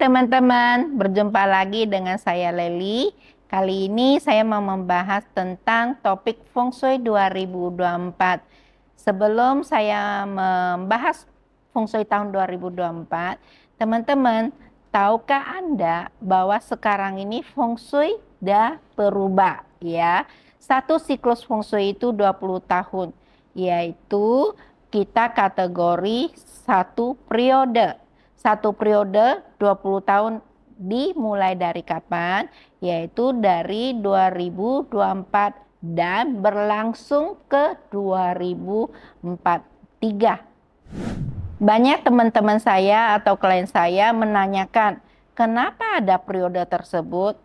teman-teman, berjumpa lagi dengan saya Leli. Kali ini saya mau membahas tentang topik Feng Shui 2024. Sebelum saya membahas Feng Shui tahun 2024, teman-teman, tahukah Anda bahwa sekarang ini Feng Shui dah berubah ya. Satu siklus Feng Shui itu 20 tahun, yaitu kita kategori satu periode satu periode 20 tahun dimulai dari kapan? Yaitu dari 2024 dan berlangsung ke 2043. Banyak teman-teman saya atau klien saya menanyakan, kenapa ada periode tersebut?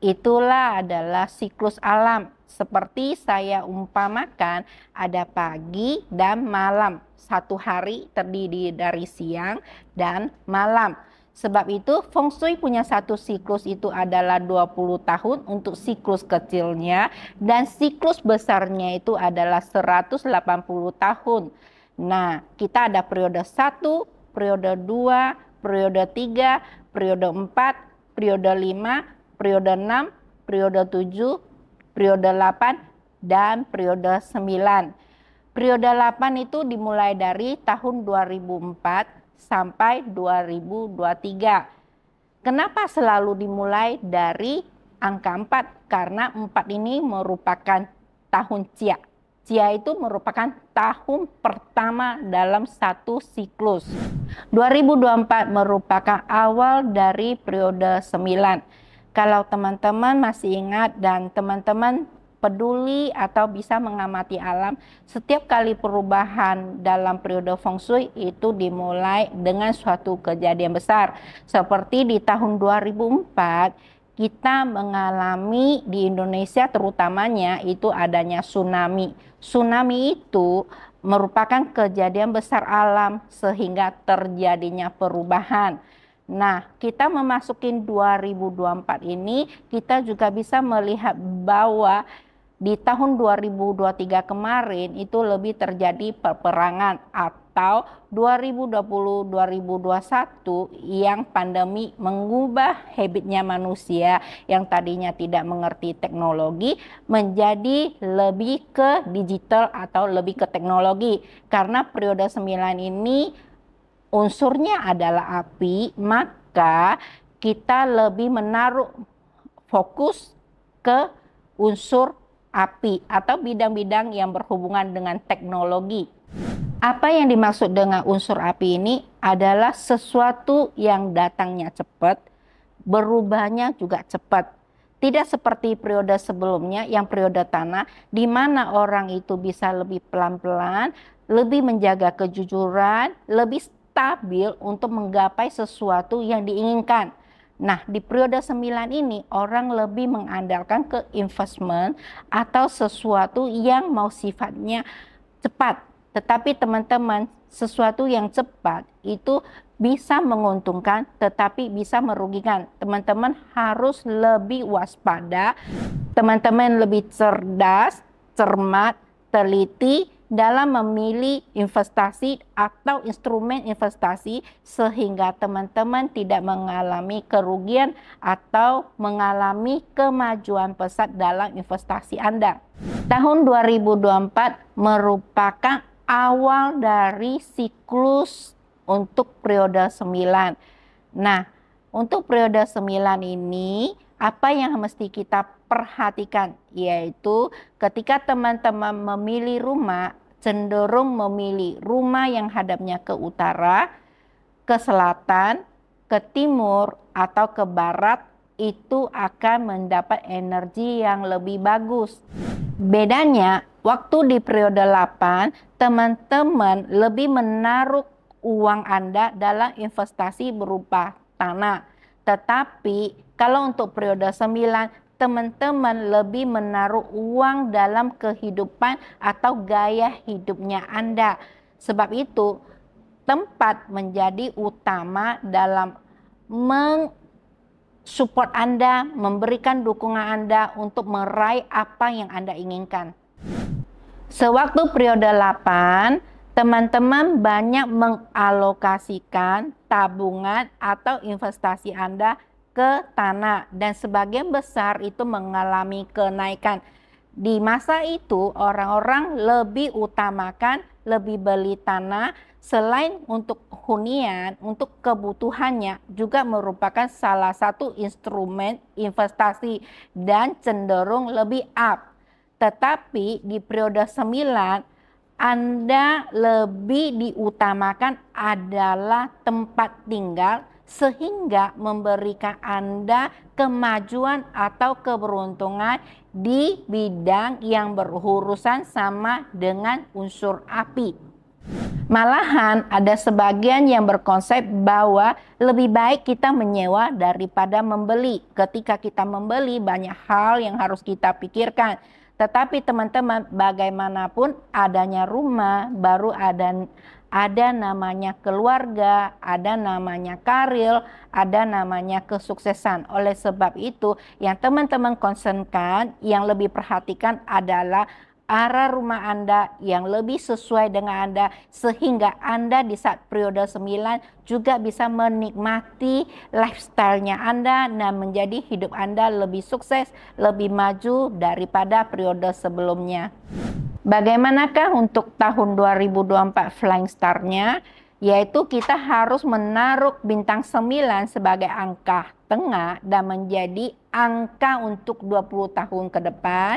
Itulah adalah siklus alam seperti saya umpamakan ada pagi dan malam. Satu hari terdiri dari siang dan malam. Sebab itu feng shui punya satu siklus itu adalah 20 tahun untuk siklus kecilnya dan siklus besarnya itu adalah 180 tahun. Nah, kita ada periode 1, periode 2, periode 3, periode 4, periode 5, periode 6, periode 7, periode 8 dan periode 9. Periode 8 itu dimulai dari tahun 2004 sampai 2023. Kenapa selalu dimulai dari angka 4? Karena 4 ini merupakan tahun cia. Cia itu merupakan tahun pertama dalam satu siklus. 2024 merupakan awal dari periode 9 kalau teman-teman masih ingat dan teman-teman peduli atau bisa mengamati alam, setiap kali perubahan dalam periode feng shui itu dimulai dengan suatu kejadian besar. Seperti di tahun 2004 kita mengalami di Indonesia terutamanya itu adanya tsunami. Tsunami itu merupakan kejadian besar alam sehingga terjadinya perubahan Nah, kita memasukin 2024 ini, kita juga bisa melihat bahwa di tahun 2023 kemarin itu lebih terjadi peperangan atau 2020-2021 yang pandemi mengubah habitnya manusia yang tadinya tidak mengerti teknologi menjadi lebih ke digital atau lebih ke teknologi. Karena periode 9 ini unsurnya adalah api, maka kita lebih menaruh fokus ke unsur api atau bidang-bidang yang berhubungan dengan teknologi. Apa yang dimaksud dengan unsur api ini adalah sesuatu yang datangnya cepat, berubahnya juga cepat. Tidak seperti periode sebelumnya yang periode tanah di mana orang itu bisa lebih pelan-pelan, lebih menjaga kejujuran, lebih stabil untuk menggapai sesuatu yang diinginkan. Nah, di periode 9 ini orang lebih mengandalkan ke investment atau sesuatu yang mau sifatnya cepat. Tetapi teman-teman, sesuatu yang cepat itu bisa menguntungkan tetapi bisa merugikan. Teman-teman harus lebih waspada, teman-teman lebih cerdas, cermat, teliti dalam memilih investasi atau instrumen investasi sehingga teman-teman tidak mengalami kerugian atau mengalami kemajuan pesat dalam investasi Anda. Tahun 2024 merupakan awal dari siklus untuk periode 9. Nah, untuk periode 9 ini apa yang mesti kita perhatikan yaitu ketika teman-teman memilih rumah cenderung memilih rumah yang hadapnya ke utara, ke selatan, ke timur atau ke barat itu akan mendapat energi yang lebih bagus. Bedanya waktu di periode 8 teman-teman lebih menaruh uang Anda dalam investasi berupa tanah. Tetapi kalau untuk periode 9, teman-teman lebih menaruh uang dalam kehidupan atau gaya hidupnya Anda. Sebab itu, tempat menjadi utama dalam support Anda, memberikan dukungan Anda untuk meraih apa yang Anda inginkan. Sewaktu periode 8, teman-teman banyak mengalokasikan tabungan atau investasi Anda ke tanah dan sebagian besar itu mengalami kenaikan. Di masa itu orang-orang lebih utamakan lebih beli tanah selain untuk hunian, untuk kebutuhannya juga merupakan salah satu instrumen investasi dan cenderung lebih up. Tetapi di periode 9 anda lebih diutamakan adalah tempat tinggal sehingga memberikan Anda kemajuan atau keberuntungan di bidang yang berurusan sama dengan unsur api. Malahan ada sebagian yang berkonsep bahwa lebih baik kita menyewa daripada membeli. Ketika kita membeli banyak hal yang harus kita pikirkan. Tetapi teman-teman bagaimanapun adanya rumah baru ada ada namanya keluarga, ada namanya karir, ada namanya kesuksesan. Oleh sebab itu, yang teman-teman konsenkan, yang lebih perhatikan adalah arah rumah Anda yang lebih sesuai dengan Anda sehingga Anda di saat periode 9 juga bisa menikmati lifestyle-nya Anda dan menjadi hidup Anda lebih sukses, lebih maju daripada periode sebelumnya. Bagaimanakah untuk tahun 2024 Flying Star-nya? Yaitu kita harus menaruh bintang 9 sebagai angka tengah dan menjadi angka untuk 20 tahun ke depan.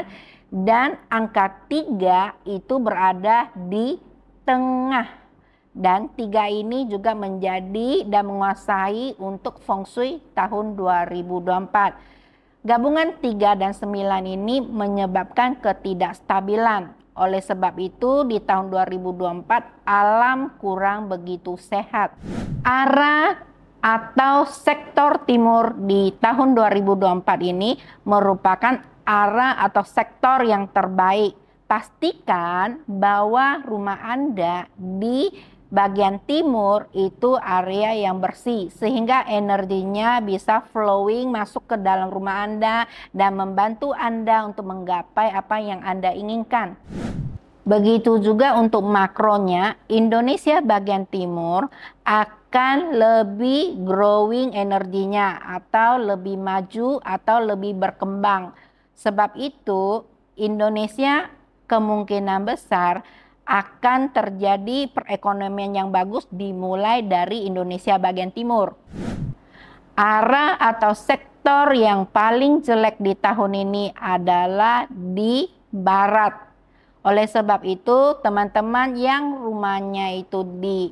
Dan angka 3 itu berada di tengah. Dan tiga ini juga menjadi dan menguasai untuk feng shui tahun 2024. Gabungan 3 dan 9 ini menyebabkan ketidakstabilan oleh sebab itu di tahun 2024 alam kurang begitu sehat. Arah atau sektor timur di tahun 2024 ini merupakan arah atau sektor yang terbaik. Pastikan bahwa rumah Anda di bagian timur itu area yang bersih sehingga energinya bisa flowing masuk ke dalam rumah Anda dan membantu Anda untuk menggapai apa yang Anda inginkan. Begitu juga untuk makronya, Indonesia bagian timur akan lebih growing energinya atau lebih maju atau lebih berkembang. Sebab itu Indonesia kemungkinan besar akan terjadi perekonomian yang bagus dimulai dari Indonesia bagian timur. Arah atau sektor yang paling jelek di tahun ini adalah di barat. Oleh sebab itu, teman-teman yang rumahnya itu di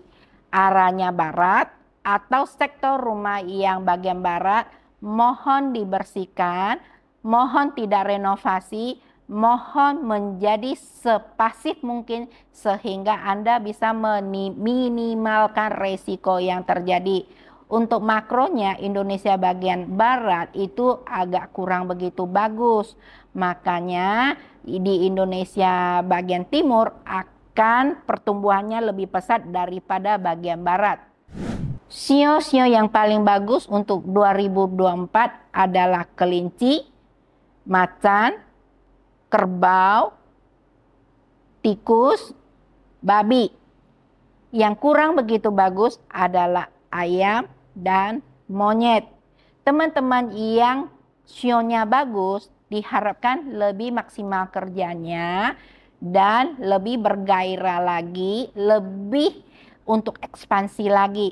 arahnya barat atau sektor rumah yang bagian barat, mohon dibersihkan, mohon tidak renovasi, mohon menjadi sepasif mungkin sehingga Anda bisa meminimalkan resiko yang terjadi. Untuk makronya Indonesia bagian barat itu agak kurang begitu bagus. Makanya di Indonesia bagian timur akan pertumbuhannya lebih pesat daripada bagian barat. Sio-sio yang paling bagus untuk 2024 adalah kelinci, macan, kerbau, tikus, babi. Yang kurang begitu bagus adalah ayam dan monyet. Teman-teman yang sionya bagus diharapkan lebih maksimal kerjanya dan lebih bergairah lagi, lebih untuk ekspansi lagi.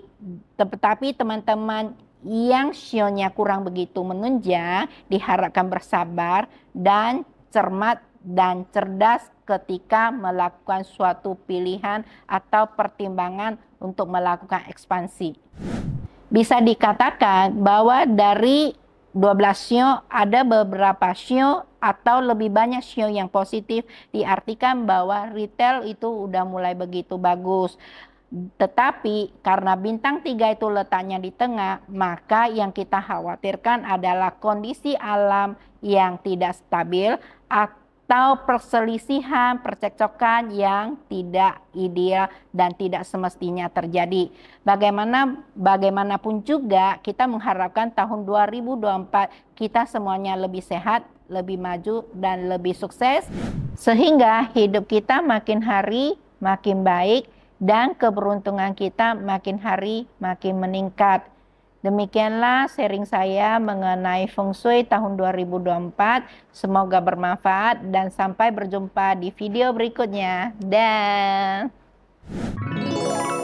Tetapi teman-teman yang sionya kurang begitu menunjang diharapkan bersabar dan cermat dan cerdas ketika melakukan suatu pilihan atau pertimbangan untuk melakukan ekspansi. Bisa dikatakan bahwa dari 12 sio ada beberapa sio atau lebih banyak sio yang positif diartikan bahwa retail itu udah mulai begitu bagus. Tetapi karena bintang tiga itu letaknya di tengah, maka yang kita khawatirkan adalah kondisi alam yang tidak stabil atau perselisihan, percekcokan yang tidak ideal dan tidak semestinya terjadi. Bagaimana bagaimanapun juga kita mengharapkan tahun 2024 kita semuanya lebih sehat, lebih maju dan lebih sukses sehingga hidup kita makin hari makin baik dan keberuntungan kita makin hari makin meningkat. Demikianlah sharing saya mengenai Feng Shui tahun 2024. Semoga bermanfaat dan sampai berjumpa di video berikutnya. Dah.